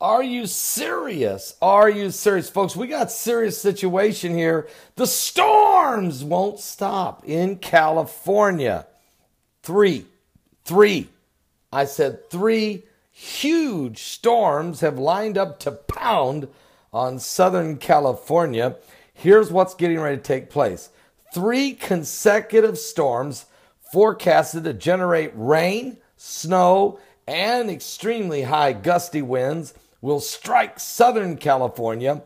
Are you serious? Are you serious? Folks, we got serious situation here. The storms won't stop in California. Three, three, I said three huge storms have lined up to pound on Southern California. Here's what's getting ready to take place. Three consecutive storms forecasted to generate rain, snow, and extremely high gusty winds will strike Southern California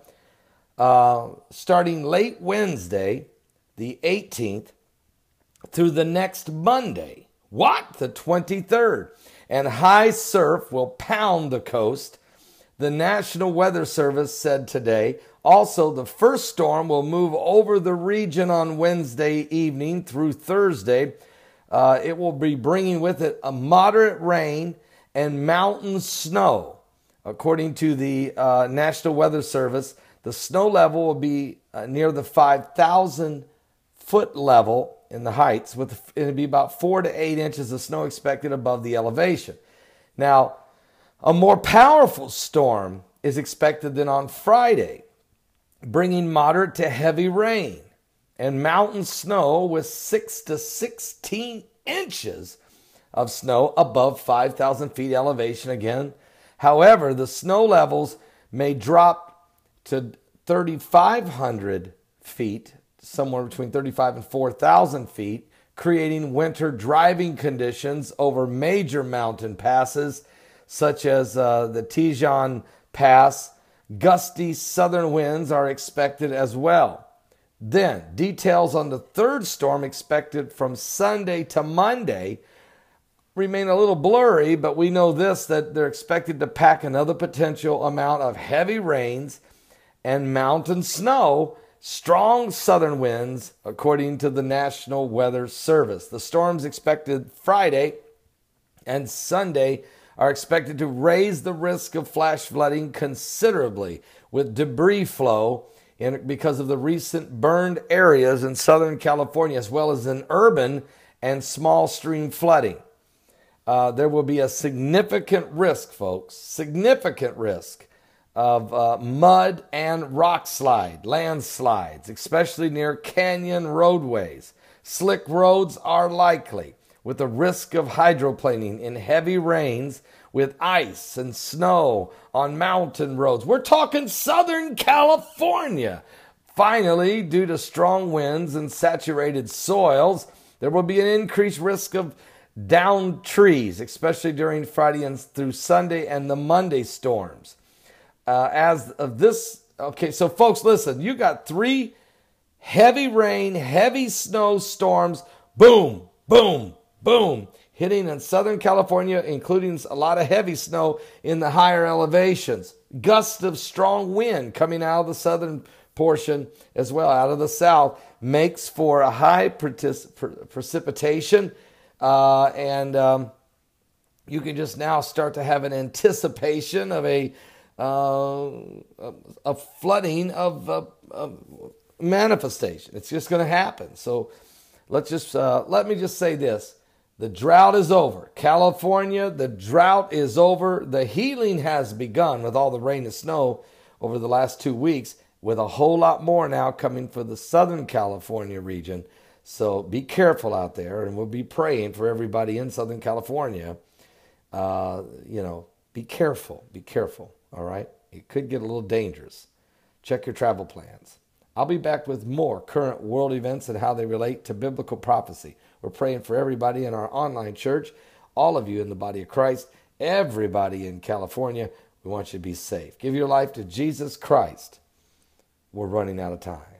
uh, starting late Wednesday, the 18th, through the next Monday. What? The 23rd. And high surf will pound the coast. The National Weather Service said today. Also, the first storm will move over the region on Wednesday evening through Thursday. Uh, it will be bringing with it a moderate rain and mountain snow. According to the uh, National Weather Service, the snow level will be uh, near the 5,000 foot level in the heights, with it'll be about four to eight inches of snow expected above the elevation. Now, a more powerful storm is expected than on Friday, bringing moderate to heavy rain and mountain snow with 6 to 16 inches of snow above 5,000 feet elevation again However, the snow levels may drop to 3,500 feet, somewhere between 35 and 4,000 feet, creating winter driving conditions over major mountain passes such as uh, the Tijan Pass. Gusty southern winds are expected as well. Then, details on the third storm expected from Sunday to Monday remain a little blurry, but we know this that they're expected to pack another potential amount of heavy rains and mountain snow, strong southern winds, according to the National Weather Service. The storms expected Friday and Sunday are expected to raise the risk of flash flooding considerably with debris flow in, because of the recent burned areas in Southern California, as well as in urban and small stream flooding uh, there will be a significant risk, folks, significant risk of uh, mud and rock slide, landslides, especially near canyon roadways. Slick roads are likely, with the risk of hydroplaning in heavy rains with ice and snow on mountain roads. We're talking Southern California. Finally, due to strong winds and saturated soils, there will be an increased risk of down trees, especially during Friday and through Sunday and the Monday storms. Uh, as of this, okay, so folks, listen, you got three heavy rain, heavy snow storms, boom, boom, boom, hitting in Southern California, including a lot of heavy snow in the higher elevations. Gusts of strong wind coming out of the southern portion as well, out of the south, makes for a high precip- precipitation uh, and um, you can just now start to have an anticipation of a, uh, a, flooding of, uh, of, manifestation. It's just going to happen. So let's just uh, let me just say this. The drought is over. California, the drought is over. The healing has begun with all the rain and snow over the last two weeks, with a whole lot more now coming for the Southern California region. So be careful out there, and we'll be praying for everybody in Southern California. Uh, you know, be careful, be careful, all right? It could get a little dangerous. Check your travel plans. I'll be back with more current world events and how they relate to biblical prophecy. We're praying for everybody in our online church, all of you in the body of Christ, everybody in California. We want you to be safe. Give your life to Jesus Christ. We're running out of time.